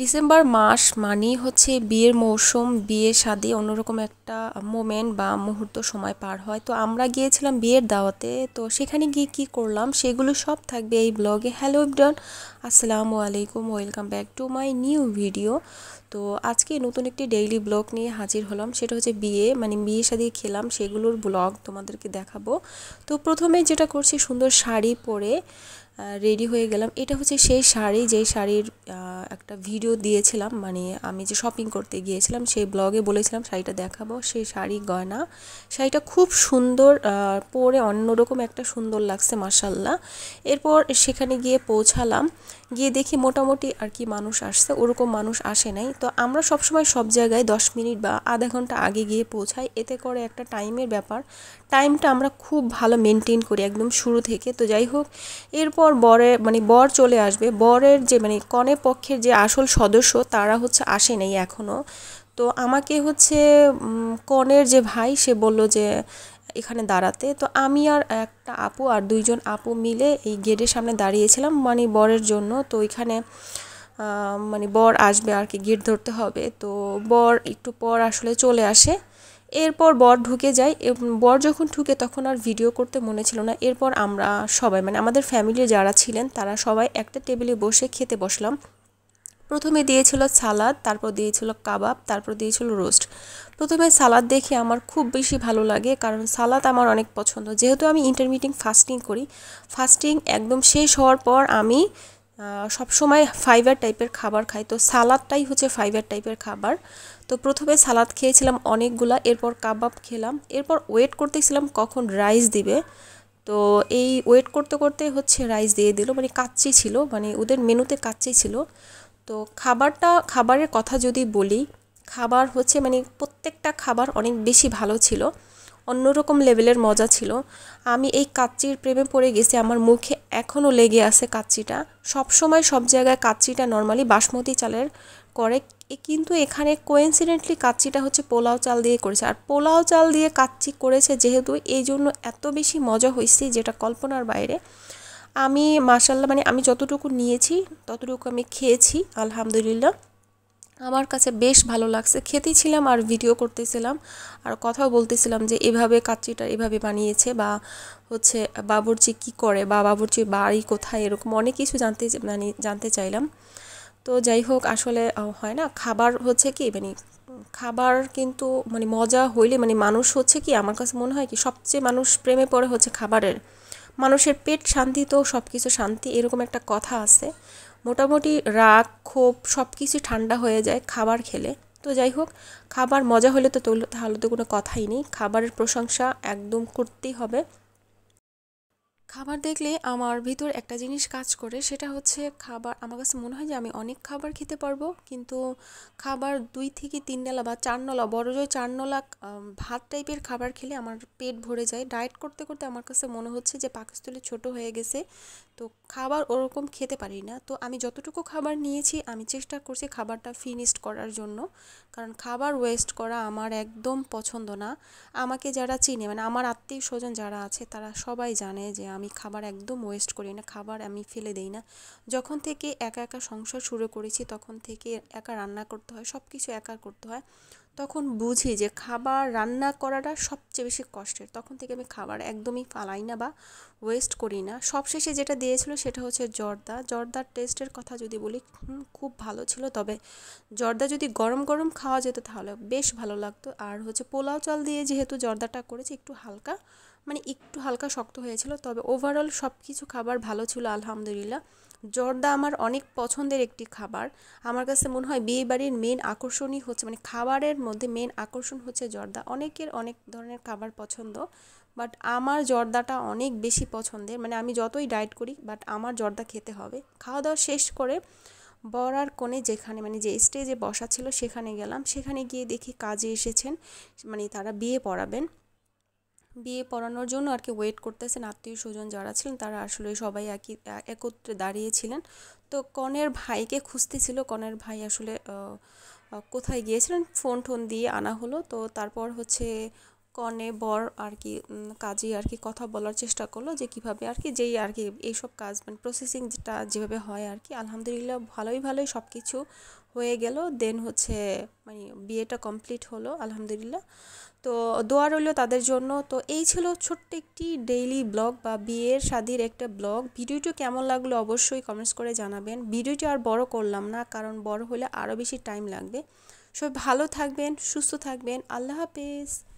December মাস মানেই হচ্ছে বিয়ের মৌসুম বিয়ে সাদে অন্যরকম একটা মোমেন্ট বা মুহূর্ত সময় পার হয় তো আমরা গিয়েছিলাম বিয়ের দাওয়াতে তো সেখানে গিয়ে কি করলাম সেগুলো সব থাকবে এই ব্লগে হ্যালো ইবডন আসসালামু আলাইকুম welcome back to my new video তো আজকে নতুন একটি ডেইলি ব্লগ নিয়ে হাজির হলাম সেটা হচ্ছে বিয়ে মানে বিয়ে সাদে খেলাম সেগুলোর ব্লগ তোমাদেরকে দেখাবো তো প্রথমে যেটা করছি সুন্দর শাড়ি পরে রেডি হয়ে গেলাম এটা হচ্ছে সেই শাড়ি যেই শাড়ির একটা ভিডিও দিয়েছিলাম মানে আমি যে শপিং করতে গিয়েছিলাম সেই ব্লগে বলেছিলাম শাড়িটা দেখাবো সেই শাড়ি গয়না শাড়িটা খুব সুন্দর পরে অন্যরকম একটা সুন্দর লাগছে মার্শাল্লাহ এরপর সেখানে গিয়ে পৌঁছালাম গিয়ে দেখি মোটামুটি আর কি মানুষ আসছে ওরকম মানুষ আসে নাই তো আমরা সব সময় সব জায়গায় দশ মিনিট বা আধা ঘন্টা আগে গিয়ে পৌঁছাই এতে করে একটা টাইমের ব্যাপার টাইমটা আমরা খুব ভালো মেনটেন করি একদম শুরু থেকে তো যাই হোক এরপর বরের মানে বর চলে আসবে বরের যে মানে কনে পক্ষের যে আসল সদস্য তারা হচ্ছে আসে নাই এখনও তো আমাকে হচ্ছে কনের যে ভাই সে বলল যে এখানে দাঁড়াতে তো আমি আর একটা আপু আর দুইজন আপু মিলে এই গেটের সামনে দাঁড়িয়েছিলাম মানে বরের জন্য তো এখানে মানে বর আসবে আর কি গেট ধরতে হবে তো বর একটু পর আসলে চলে আসে এরপর বর ঢুকে যায় বর যখন ঢুকে তখন আর ভিডিও করতে মনে ছিল না এরপর আমরা সবাই মানে আমাদের ফ্যামিলির যারা ছিলেন তারা সবাই একটা টেবিলে বসে খেতে বসলাম প্রথমে দিয়েছিল সালাদ তারপর দিয়েছিল কাবাব তারপর দিয়েছিল রোস্ট প্রথমে সালাদ দেখে আমার খুব বেশি ভালো লাগে কারণ সালাদ আমার অনেক পছন্দ যেহেতু আমি ইন্টারমিডিয়েট ফাস্টিং করি ফাস্টিং একদম শেষ হওয়ার পর আমি সবসময় ফাইবার টাইপের খাবার খাই তো সালাদটাই হচ্ছে ফাইবার টাইপের খাবার তো প্রথমে সালাদ খেয়েছিলাম অনেকগুলা এরপর কাবাব খেলাম এরপর ওয়েট করতেছিলাম কখন রাইস দিবে তো এই ওয়েট করতে করতে হচ্ছে রাইস দিয়ে দিল মানে কাচ্চি ছিল মানে ওদের মেনুতে কাচ্চি ছিল তো খাবারটা খাবারের কথা যদি বলি খাবার হচ্ছে মানে প্রত্যেকটা খাবার অনেক বেশি ভালো ছিল অন্যরকম লেভেলের মজা ছিল আমি এই কাচ্চির প্রেমে পড়ে গেছি আমার মুখে এখনও লেগে আছে কাচ্চিটা সব সময় সব জায়গায় কাচ্চিটা নর্মালি বাসমতি চালের করে কিন্তু এখানে কোয়েন্সিডেন্টলি কাচ্চিটা হচ্ছে পোলাও চাল দিয়ে করেছে আর পোলাও চাল দিয়ে কাচ্চি করেছে যেহেতু এই জন্য এত বেশি মজা হয়েছে যেটা কল্পনার বাইরে আমি মাসাল্লাহ মানে আমি যতটুকু নিয়েছি ততটুকু আমি খেয়েছি আলহামদুলিল্লাহ আমার কাছে বেশ ভালো লাগছে খেতেছিলাম আর ভিডিও করতেছিলাম আর কথাও বলতেছিলাম যে এভাবে কাচ্চিটা এভাবে বানিয়েছে বা হচ্ছে বাবুর্চি কি করে বা বাবুর্চির বাড়ি কোথায় এরকম অনেক কিছু জানতে মানে জানতে চাইলাম তো যাই হোক আসলে হয় না খাবার হচ্ছে কি মানে খাবার কিন্তু মানে মজা হইলে মানে মানুষ হচ্ছে কি আমার কাছে মনে হয় কি সবচেয়ে মানুষ প্রেমে পড়ে হচ্ছে খাবারের মানুষের পেট শান্তি তো সব কিছু শান্তি এরকম একটা কথা আছে মোটামুটি রাগ ক্ষোভ সব কিছু ঠান্ডা হয়ে যায় খাবার খেলে তো যাই হোক খাবার মজা হলে তো তাহলে তো কোনো কথাই নেই খাবারের প্রশংসা একদম করতেই হবে খাবার দেখলে আমার ভিতর একটা জিনিস কাজ করে সেটা হচ্ছে খাবার আমার কাছে মনে হয় যে আমি অনেক খাবার খেতে পারবো কিন্তু খাবার দুই থেকে তিন নলা বা চার নলা বড় জয় চার নলা ভাত টাইপের খাবার খেলে আমার পেট ভরে যায় ডায়েট করতে করতে আমার কাছে মনে হচ্ছে যে পাকস্থলী ছোট হয়ে গেছে তো খাবার ওরকম খেতে পারি না তো আমি যতটুকু খাবার নিয়েছি আমি চেষ্টা করছি খাবারটা ফিনিশড করার জন্য কারণ খাবার ওয়েস্ট করা আমার একদম পছন্দ না আমাকে যারা চিনে মানে আমার আত্মীয় স্বজন যারা আছে তারা সবাই জানে যে আমি আমি খাবার একদম ওয়েস্ট করি না খাবার আমি ফেলে দেই না যখন থেকে একা একা সংসার শুরু করেছি তখন থেকে একা রান্না করতে হয় সব কিছু একা করতে হয় তখন বুঝি যে খাবার রান্না করাটা সবচেয়ে বেশি কষ্টের তখন থেকে আমি খাবার একদমই ফালাই না বা ওয়েস্ট করি না সবশেষে যেটা দিয়েছিল সেটা হচ্ছে জর্দা জর্দার টেস্টের কথা যদি বলি খুব ভালো ছিল তবে জর্দা যদি গরম গরম খাওয়া যেত তাহলে বেশ ভালো লাগতো আর হচ্ছে পোলাও চাল দিয়ে যেহেতু জর্দাটা করেছি একটু হালকা মানে একটু হালকা শক্ত হয়েছিল তবে ওভারঅল সব কিছু খাবার ভালো ছিল আলহামদুলিল্লাহ জর্দা আমার অনেক পছন্দের একটি খাবার আমার কাছে মনে হয় বিয়ে বাড়ির মেন আকর্ষণই হচ্ছে মানে খাবারের মধ্যে মেন আকর্ষণ হচ্ছে জর্দা অনেকের অনেক ধরনের খাবার পছন্দ বাট আমার জর্দাটা অনেক বেশি পছন্দের মানে আমি যতই ডায়েট করি বাট আমার জর্দা খেতে হবে খাওয়া দাওয়া শেষ করে বরার কোণে যেখানে মানে যে স্টেজে বসা ছিল সেখানে গেলাম সেখানে গিয়ে দেখি কাজে এসেছেন মানে তারা বিয়ে পড়াবেন বিয়ে পড়ানোর জন্য আর কি ওয়েট করতেছেন আত্মীয় স্বজন যারা ছিলেন তারা আসলে সবাই একই একত্রে দাঁড়িয়েছিলেন তো কনের ভাইকে খুঁজতেছিল কনের ভাই আসলে কোথায় গিয়েছিলেন ফোন টোন দিয়ে আনা হলো তো তারপর হচ্ছে কনে বর আর কি কাজে আর কি কথা বলার চেষ্টা করলো যে কিভাবে আর কি যেই আর কি এইসব কাজ মানে প্রসেসিং যেটা যেভাবে হয় আর কি আলহামদুলিল্লাহ ভালোই ভালোই সব কিছু হয়ে গেল দেন হচ্ছে মানে বিয়েটা কমপ্লিট হলো আলহামদুলিল্লাহ তো দোয়া রইল তাদের জন্য তো এই ছিল ছোট্ট একটি ডেইলি ব্লগ বা বিয়ের শাদির একটা ব্লগ ভিডিওটি কেমন লাগলো অবশ্যই কমেন্টস করে জানাবেন ভিডিওটি আর বড় করলাম না কারণ বড় হলে আরও বেশি টাইম লাগবে সবাই ভালো থাকবেন সুস্থ থাকবেন আল্লাহ হাফেজ